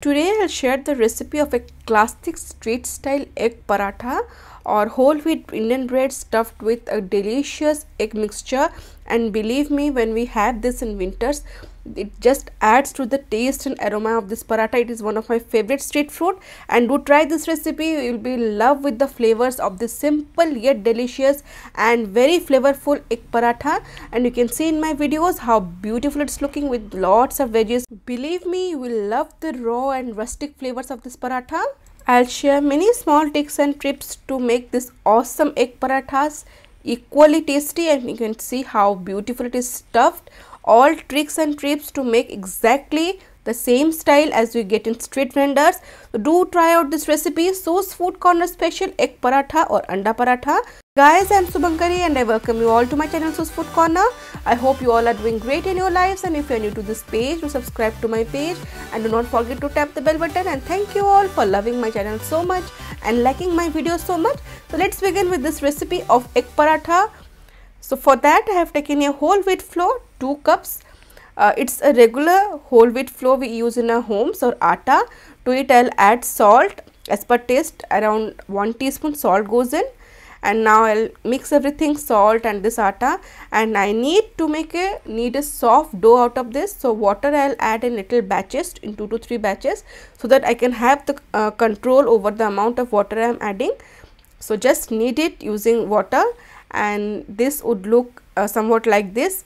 Today I'll share the recipe of a classic street style egg paratha or whole wheat Indian bread stuffed with a delicious egg mixture and believe me when we have this in winters it just adds to the taste and aroma of this paratha it is one of my favorite street fruit and do try this recipe you will be in love with the flavors of this simple yet delicious and very flavorful egg paratha and you can see in my videos how beautiful it's looking with lots of veggies believe me you will love the raw and rustic flavors of this paratha I'll share many small tips and tricks to make this awesome egg parathas equally tasty and you can see how beautiful it is stuffed all tricks and trips to make exactly the same style as we get in street vendors. So do try out this recipe, Source Food Corner Special Egg Paratha or Anda Paratha. Guys, I'm Subankari and I welcome you all to my channel Source Food Corner. I hope you all are doing great in your lives and if you're new to this page, do subscribe to my page and do not forget to tap the bell button and thank you all for loving my channel so much and liking my videos so much. So let's begin with this recipe of egg paratha. So for that I have taken a whole wheat flour, 2 cups. Uh, it's a regular whole wheat flour we use in our homes or atta. To it I'll add salt as per taste around 1 teaspoon salt goes in and now I'll mix everything salt and this atta and I need to make a need a soft dough out of this so water I'll add in little batches in 2 to 3 batches so that I can have the uh, control over the amount of water I'm adding so just knead it using water and this would look uh, somewhat like this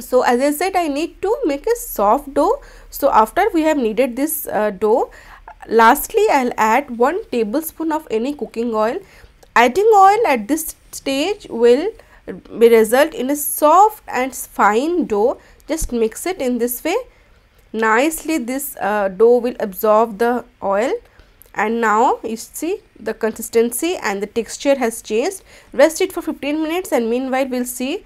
so as i said i need to make a soft dough so after we have kneaded this uh, dough lastly i'll add 1 tablespoon of any cooking oil adding oil at this stage will result in a soft and fine dough just mix it in this way nicely this uh, dough will absorb the oil and now you see the consistency and the texture has changed rest it for 15 minutes and meanwhile we'll see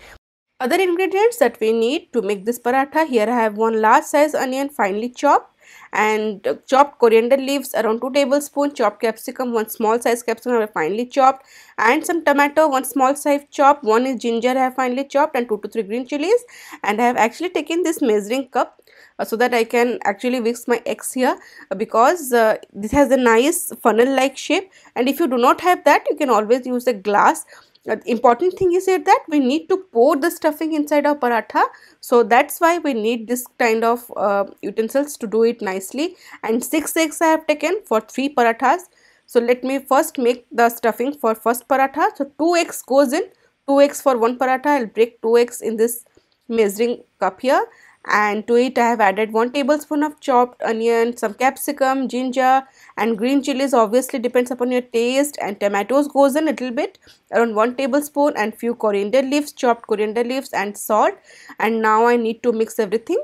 other ingredients that we need to make this paratha, here I have one large size onion finely chopped and chopped coriander leaves around 2 tablespoon, chopped capsicum, one small size capsicum I have finely chopped and some tomato, one small size chopped, one is ginger I have finely chopped and 2 to 3 green chilies and I have actually taken this measuring cup uh, so that I can actually mix my eggs here uh, because uh, this has a nice funnel like shape and if you do not have that you can always use a glass uh, important thing is here that we need to pour the stuffing inside our paratha so that's why we need this kind of uh, utensils to do it nicely and six eggs i have taken for three parathas so let me first make the stuffing for first paratha so two eggs goes in two eggs for one paratha i'll break two eggs in this measuring cup here and to it I have added 1 tablespoon of chopped onion, some capsicum, ginger and green chilies obviously depends upon your taste and tomatoes goes in little bit around 1 tablespoon and few coriander leaves, chopped coriander leaves and salt and now I need to mix everything.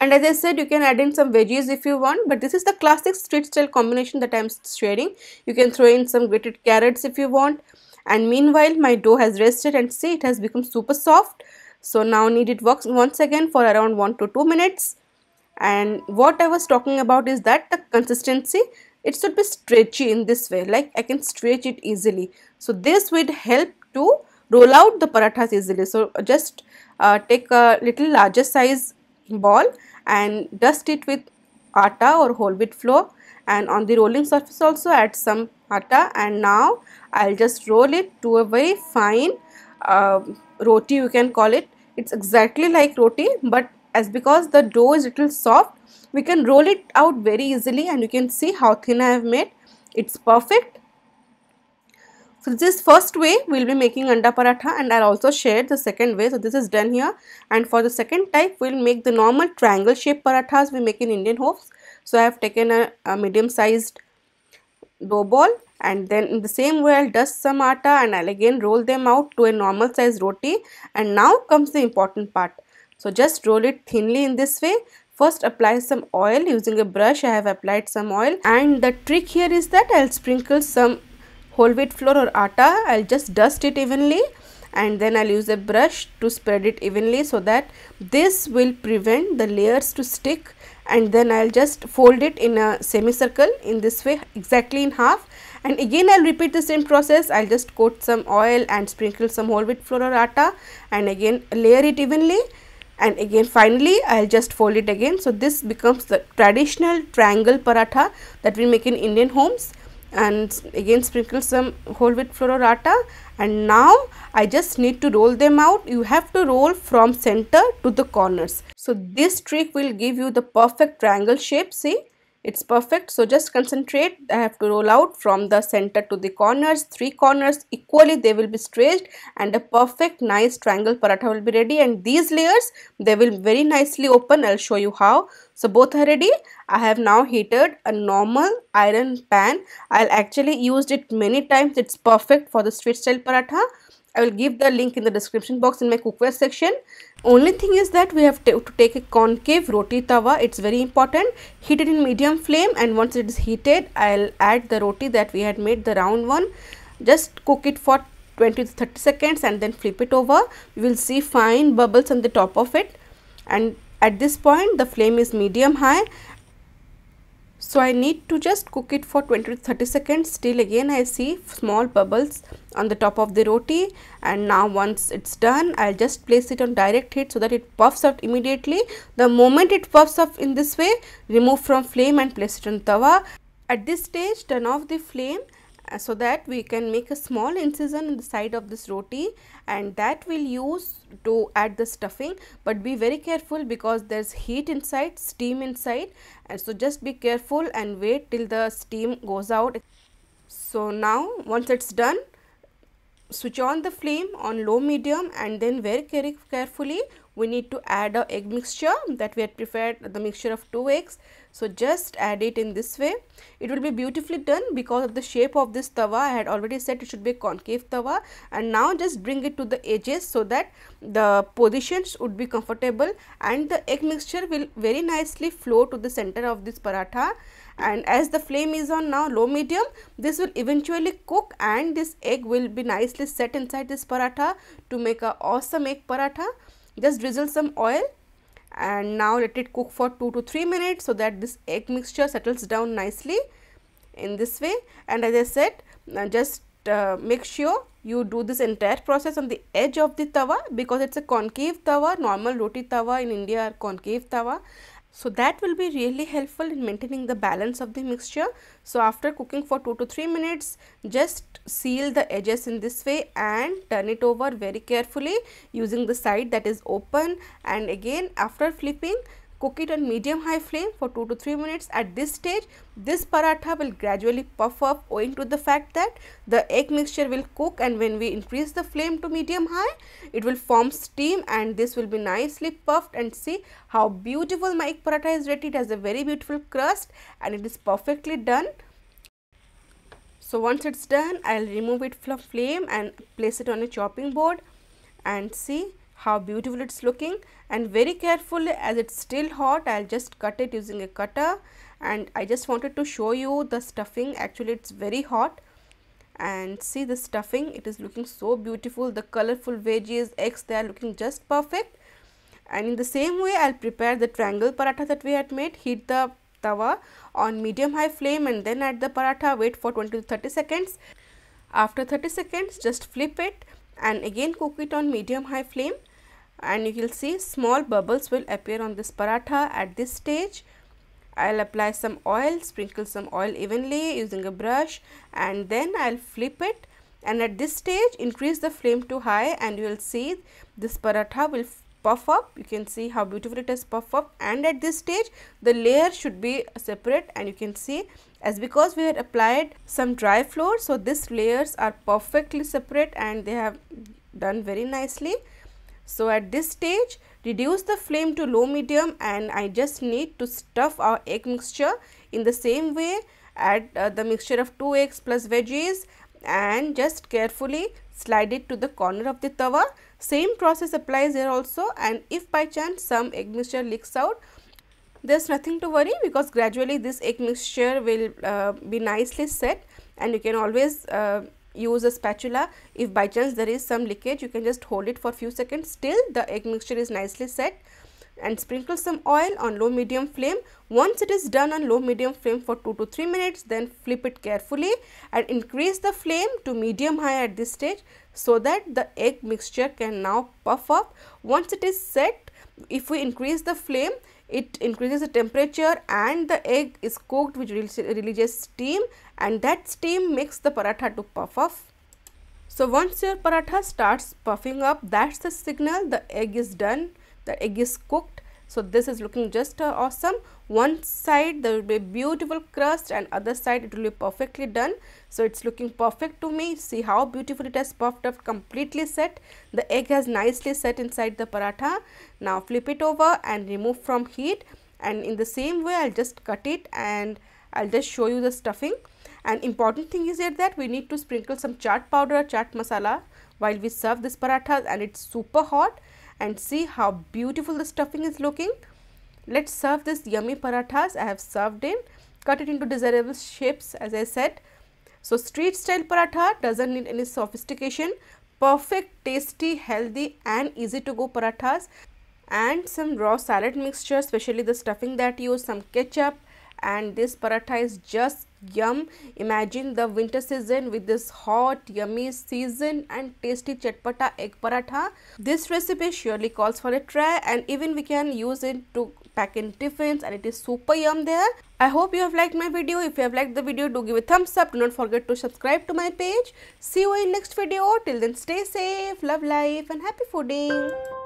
And as I said, you can add in some veggies if you want, but this is the classic street style combination that I am sharing. You can throw in some grated carrots if you want. And meanwhile, my dough has rested and see it has become super soft so now knead it once again for around 1 to 2 minutes and what I was talking about is that the consistency it should be stretchy in this way like I can stretch it easily so this would help to roll out the parathas easily so just uh, take a little larger size ball and dust it with atta or whole wheat flour and on the rolling surface also add some atta and now I'll just roll it to a very fine uh, roti you can call it it's exactly like roti but as because the dough is little soft we can roll it out very easily and you can see how thin I have made it's perfect so this first way we'll be making anda paratha and I'll also share the second way so this is done here and for the second type we'll make the normal triangle shape parathas we make in Indian homes so I have taken a, a medium sized dough ball and then in the same way I'll dust some atta and I'll again roll them out to a normal size roti and now comes the important part. So just roll it thinly in this way First apply some oil using a brush I have applied some oil and the trick here is that I'll sprinkle some whole wheat flour or atta. I'll just dust it evenly and then I'll use a brush to spread it evenly so that this will prevent the layers to stick and then I'll just fold it in a semicircle in this way exactly in half and again I'll repeat the same process I'll just coat some oil and sprinkle some whole wheat flour or atta and again layer it evenly and again finally I'll just fold it again so this becomes the traditional triangle paratha that we make in Indian homes and again sprinkle some whole wheat flour or atta and now I just need to roll them out you have to roll from center to the corners so this trick will give you the perfect triangle shape see it's perfect so just concentrate i have to roll out from the center to the corners three corners equally they will be stretched and a perfect nice triangle paratha will be ready and these layers they will very nicely open i'll show you how so both are ready i have now heated a normal iron pan i'll actually used it many times it's perfect for the street style paratha I will give the link in the description box in my cookware section. Only thing is that we have to take a concave roti tawa. It's very important. Heat it in medium flame and once it is heated, I'll add the roti that we had made, the round one. Just cook it for 20 to 30 seconds and then flip it over. You will see fine bubbles on the top of it. And at this point, the flame is medium high so I need to just cook it for 20 to 30 seconds till again I see small bubbles on the top of the roti and now once it's done I'll just place it on direct heat so that it puffs up immediately. The moment it puffs up in this way remove from flame and place it on tawa. At this stage turn off the flame uh, so that we can make a small incision on the side of this roti and that we'll use to add the stuffing but be very careful because there's heat inside steam inside and so just be careful and wait till the steam goes out so now once it's done switch on the flame on low medium and then very carefully we need to add a egg mixture that we had prepared the mixture of two eggs so, just add it in this way. It will be beautifully done because of the shape of this tawa. I had already said it should be concave tawa and now just bring it to the edges so that the positions would be comfortable and the egg mixture will very nicely flow to the center of this paratha and as the flame is on now low medium this will eventually cook and this egg will be nicely set inside this paratha to make a awesome egg paratha just drizzle some oil and now let it cook for 2 to 3 minutes so that this egg mixture settles down nicely in this way and as I said uh, just uh, make sure you do this entire process on the edge of the tawa because it's a concave tawa normal roti tawa in India are concave tawa so that will be really helpful in maintaining the balance of the mixture. So after cooking for 2 to 3 minutes, just seal the edges in this way and turn it over very carefully using the side that is open and again after flipping, Cook it on medium high flame for 2 to 3 minutes. At this stage, this paratha will gradually puff up owing to the fact that the egg mixture will cook and when we increase the flame to medium high, it will form steam and this will be nicely puffed and see how beautiful my egg paratha is ready. It has a very beautiful crust and it is perfectly done. So once it's done, I'll remove it from flame and place it on a chopping board and see how beautiful it's looking and very carefully as it's still hot I'll just cut it using a cutter and I just wanted to show you the stuffing actually it's very hot and see the stuffing it is looking so beautiful the colorful veggies eggs they are looking just perfect and in the same way I'll prepare the triangle paratha that we had made heat the tawa on medium high flame and then add the paratha wait for 20 to 30 seconds after 30 seconds just flip it and again cook it on medium high flame and you will see small bubbles will appear on this paratha at this stage. I'll apply some oil, sprinkle some oil evenly using a brush and then I'll flip it and at this stage increase the flame to high and you will see this paratha will puff up you can see how beautiful it has puff up and at this stage the layer should be separate and you can see as because we had applied some dry flour so these layers are perfectly separate and they have done very nicely so, at this stage reduce the flame to low medium and I just need to stuff our egg mixture in the same way add uh, the mixture of 2 eggs plus veggies and just carefully slide it to the corner of the tawa. Same process applies here also and if by chance some egg mixture leaks out there's nothing to worry because gradually this egg mixture will uh, be nicely set and you can always uh, use a spatula if by chance there is some leakage you can just hold it for few seconds till the egg mixture is nicely set and sprinkle some oil on low medium flame once it is done on low medium flame for 2 to 3 minutes then flip it carefully and increase the flame to medium high at this stage so that the egg mixture can now puff up once it is set if we increase the flame it increases the temperature and the egg is cooked which releases steam and that steam makes the paratha to puff off. So once your paratha starts puffing up, that's the signal the egg is done, the egg is cooked. So this is looking just uh, awesome. One side there will be beautiful crust and other side it will be perfectly done. So it's looking perfect to me. See how beautiful it has puffed up completely set. The egg has nicely set inside the paratha. Now flip it over and remove from heat and in the same way I'll just cut it and I'll just show you the stuffing. And important thing is here that we need to sprinkle some chaat powder, chaat masala while we serve this paratha, and it's super hot. And see how beautiful the stuffing is looking. Let's serve this yummy parathas I have served in. Cut it into desirable shapes as I said. So street style paratha doesn't need any sophistication. Perfect, tasty, healthy and easy to go parathas and some raw salad mixture especially the stuffing that you use, some ketchup and this paratha is just yum imagine the winter season with this hot yummy season and tasty chatpata egg paratha this recipe surely calls for a try and even we can use it to pack in tiffins and it is super yum there i hope you have liked my video if you have liked the video do give a thumbs up do not forget to subscribe to my page see you in next video till then stay safe love life and happy fooding